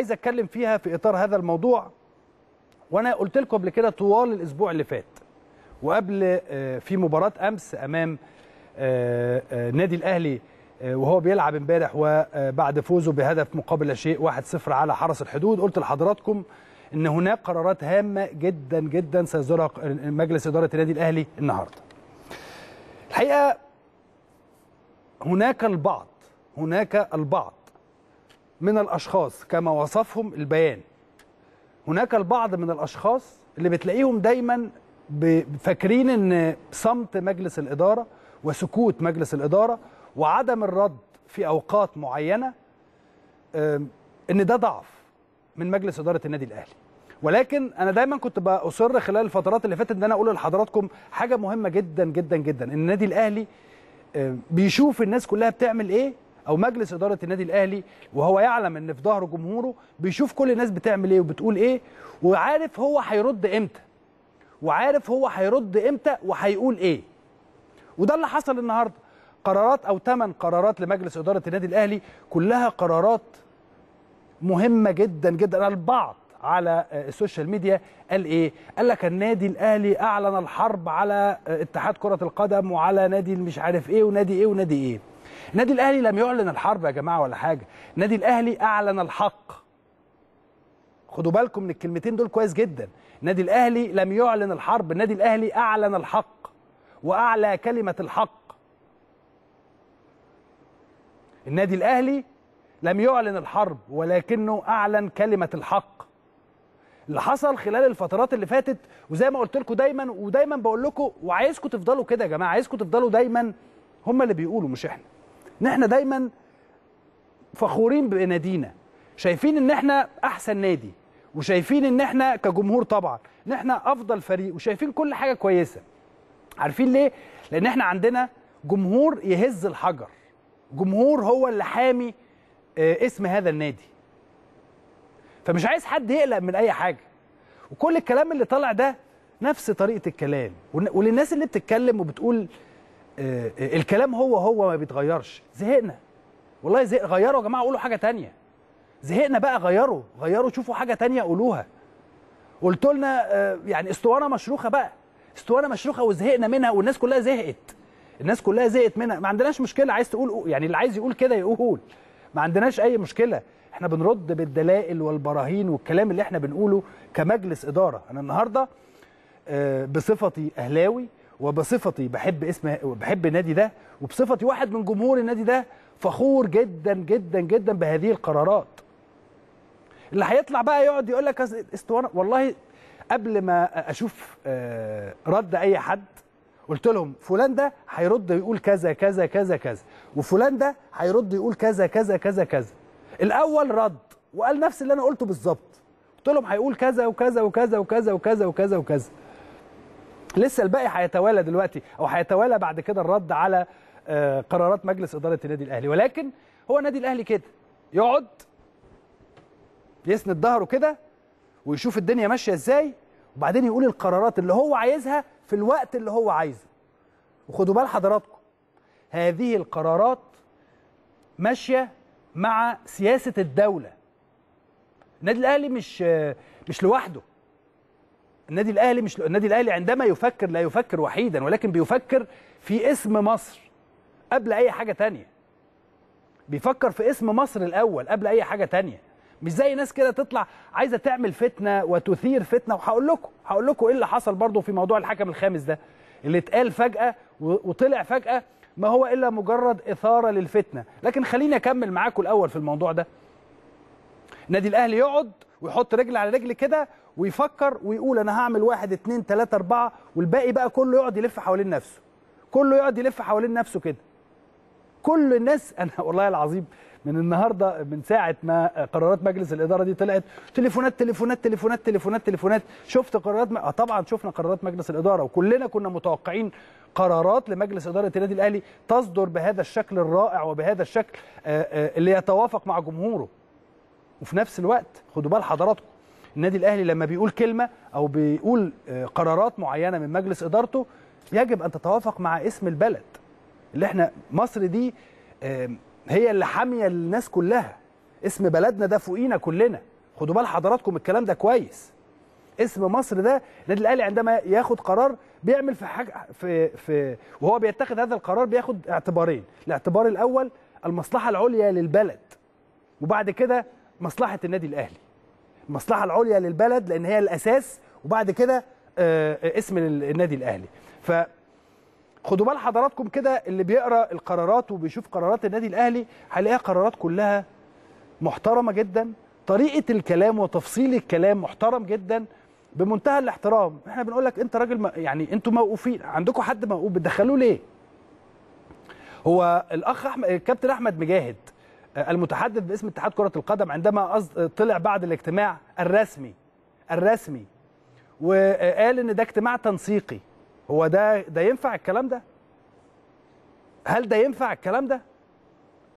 عايز اتكلم فيها في اطار هذا الموضوع وانا قلت لكم قبل كده طوال الاسبوع اللي فات وقبل آه، في مباراه امس امام آه، آه، نادي الاهلي وهو بيلعب امبارح وبعد فوزه بهدف مقابل لا شيء 1-0 على حرس الحدود قلت لحضراتكم ان هناك قرارات هامه جدا جدا سيصدرها مجلس اداره النادي الاهلي النهارده. الحقيقه هناك البعض هناك البعض من الاشخاص كما وصفهم البيان هناك البعض من الاشخاص اللي بتلاقيهم دايما فاكرين ان صمت مجلس الاداره وسكوت مجلس الاداره وعدم الرد في اوقات معينه ان ده ضعف من مجلس اداره النادي الاهلي ولكن انا دايما كنت باصر خلال الفترات اللي فاتت ان انا اقول لحضراتكم حاجه مهمه جدا جدا جدا ان النادي الاهلي بيشوف الناس كلها بتعمل ايه او مجلس اداره النادي الاهلي وهو يعلم ان في ظهره جمهوره بيشوف كل الناس بتعمل ايه وبتقول ايه وعارف هو هيرد امتى وعارف هو هيرد امتى وهيقول ايه وده اللي حصل النهارده قرارات او ثمان قرارات لمجلس اداره النادي الاهلي كلها قرارات مهمه جدا جدا البعض على السوشيال ميديا قال ايه؟ قال لك النادي الاهلي اعلن الحرب على اتحاد كره القدم وعلى نادي مش عارف ايه ونادي ايه ونادي ايه. النادي الاهلي لم يعلن الحرب يا جماعه ولا حاجه النادي الاهلي اعلن الحق خدوا بالكم من الكلمتين دول كويس جدا النادي الاهلي لم يعلن الحرب النادي الاهلي اعلن الحق واعلى كلمه الحق النادي الاهلي لم يعلن الحرب ولكنه اعلن كلمه الحق اللي حصل خلال الفترات اللي فاتت وزي ما قلت لكم دايما ودايما بقول لكم وعايزكم تفضلوا كده يا جماعه عايزكم تفضلوا دايما هم اللي بيقولوا مش احنا ان احنا دايما فخورين بنادينا شايفين ان احنا احسن نادي وشايفين ان احنا كجمهور طبعا ان احنا افضل فريق وشايفين كل حاجه كويسه عارفين ليه لان احنا عندنا جمهور يهز الحجر جمهور هو اللي حامي آه، اسم هذا النادي فمش عايز حد يقلق من اي حاجه وكل الكلام اللي طالع ده نفس طريقه الكلام وللناس اللي بتتكلم وبتقول آه، الكلام هو هو ما بيتغيرش زهقنا والله زهق غيروا يا جماعه قولوا حاجه تانية زهقنا بقى غيروا غيروا شوفوا حاجه تانية قولوها قلت لنا آه، يعني اسطوانه مشروخه بقى اسطوانه مشروخه وزهقنا منها والناس كلها زهقت الناس كلها زهقت منها ما عندناش مشكله عايز تقول يعني اللي عايز يقول كده يقول ما عندناش اي مشكله احنا بنرد بالدلائل والبراهين والكلام اللي احنا بنقوله كمجلس اداره انا النهارده آه، بصفتي اهلاوي وبصفتي بحب اسم بحب النادي ده وبصفتي واحد من جمهور النادي ده فخور جدا جدا جدا بهذه القرارات اللي هيطلع بقى يقعد يقول لك استوانا والله قبل ما اشوف آه، رد اي حد قلت لهم فلان ده هيرد يقول كذا كذا كذا كذا وفلان ده هيرد يقول كذا كذا كذا كذا الاول رد وقال نفس اللي انا قلته بالظبط قلت لهم هيقول كذا وكذا وكذا وكذا وكذا وكذا وكذا, وكذا. لسه الباقي هيتوالى دلوقتي او هيتوالى بعد كده الرد على آه، قرارات مجلس اداره النادي الاهلي ولكن هو النادي الاهلي كده يقعد يسند ظهره كده ويشوف الدنيا ماشيه ازاي وبعدين يقول القرارات اللي هو عايزها في الوقت اللي هو عايزه وخدوا بال حضراتكم هذه القرارات ماشيه مع سياسه الدوله النادي الاهلي مش آه، مش لوحده النادي الاهلي مش النادي الاهلي عندما يفكر لا يفكر وحيدا ولكن بيفكر في اسم مصر قبل اي حاجه تانية بيفكر في اسم مصر الاول قبل اي حاجه تانية مش زي ناس كده تطلع عايزه تعمل فتنه وتثير فتنه وهقول لكم هقول لكم ايه اللي حصل برضو في موضوع الحكم الخامس ده اللي اتقال فجاه وطلع فجاه ما هو الا مجرد اثاره للفتنه لكن خليني اكمل معاكم الاول في الموضوع ده النادي الاهلي يقعد ويحط رجل على رجل كده ويفكر ويقول انا هعمل واحد اتنين تلاته اربعه والباقي بقى كله يقعد يلف حوالين نفسه كله يقعد يلف حوالين نفسه كده كل الناس انا والله العظيم من النهارده من ساعه ما قرارات مجلس الاداره دي طلعت تليفونات تليفونات تليفونات تليفونات تليفونات شفت قرارات م... آه طبعا شفنا قرارات مجلس الاداره وكلنا كنا متوقعين قرارات لمجلس اداره النادي الاهلي تصدر بهذا الشكل الرائع وبهذا الشكل آه، آه، اللي يتوافق مع جمهوره وفي نفس الوقت خدوا بال حضراتكم النادي الاهلي لما بيقول كلمه او بيقول آه، قرارات معينه من مجلس ادارته يجب ان تتوافق مع اسم البلد اللي احنا مصر دي آه، هي اللي حاميه الناس كلها اسم بلدنا ده فوقينا كلنا خدوا بال حضراتكم الكلام ده كويس اسم مصر ده النادي الاهلي عندما ياخد قرار بيعمل في حاجه في في وهو بيتخذ هذا القرار بياخد اعتبارين الاعتبار الاول المصلحه العليا للبلد وبعد كده مصلحه النادي الاهلي المصلحه العليا للبلد لان هي الاساس وبعد كده آه، آه، اسم النادي الاهلي ف خدوا بال حضراتكم كده اللي بيقرا القرارات وبيشوف قرارات النادي الاهلي هيلاقيها قرارات كلها محترمه جدا طريقه الكلام وتفصيل الكلام محترم جدا بمنتهى الاحترام احنا بنقول لك انت راجل يعني انتوا موقوفين عندكم حد موقوف بتدخلوه ليه هو الاخ احمد الكابتن احمد مجاهد المتحدث باسم اتحاد كرة القدم عندما طلع بعد الاجتماع الرسمي الرسمي وقال ان ده اجتماع تنسيقي هو ده ده ينفع الكلام ده؟ هل ده ينفع الكلام ده؟